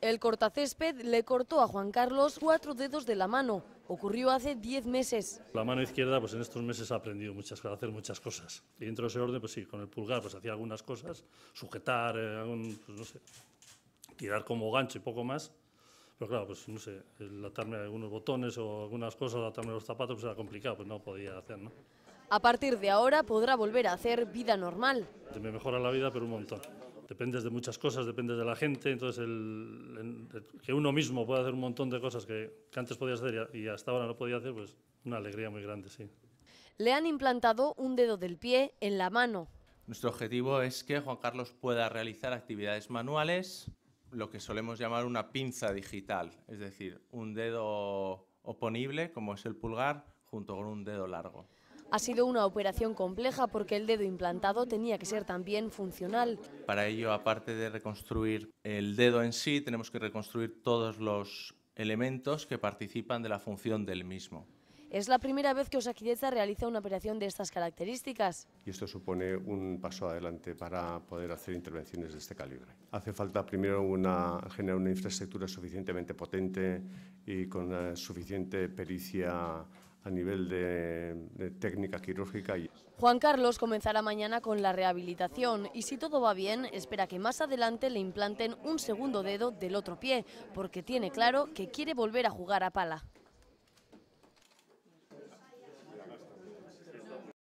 El cortacésped le cortó a Juan Carlos cuatro dedos de la mano. Ocurrió hace diez meses. La mano izquierda, pues en estos meses ha aprendido muchas, cosas, hacer muchas cosas. Y dentro de ese orden, pues sí, con el pulgar, pues hacía algunas cosas, sujetar, eh, pues no sé, tirar como gancho y poco más. Pero claro, pues no sé, el atarme algunos botones o algunas cosas, atarme los zapatos, pues era complicado, pues no podía hacer, ¿no? A partir de ahora podrá volver a hacer vida normal. Me mejora la vida, pero un montón dependes de muchas cosas, dependes de la gente, entonces que uno mismo pueda hacer un montón de cosas que, antes podía hacer y, y hasta ahora no podía hacer, pues una alegría muy grande, sí. Le han implantado un dedo del pie en la mano. Nuestro objetivo es que Juan Carlos pueda realizar actividades manuales, lo que solemos llamar una pinza digital, es decir, un dedo oponible, como es el pulgar, junto con un dedo largo. Ha sido una operación compleja porque el dedo implantado tenía que ser también funcional. Para ello, aparte de reconstruir el dedo en sí, tenemos que reconstruir todos los elementos que participan de la función del mismo. Es la primera vez que Osakidetza realiza una operación de estas características. Y esto supone un paso adelante para poder hacer intervenciones de este calibre. Hace falta primero generar una infraestructura suficientemente potente y con eh, suficiente pericia a nivel de, técnica quirúrgica. Juan Carlos comenzará mañana con la rehabilitación y si todo va bien espera que más adelante le implanten un segundo dedo del otro pie porque tiene claro que quiere volver a jugar a pala.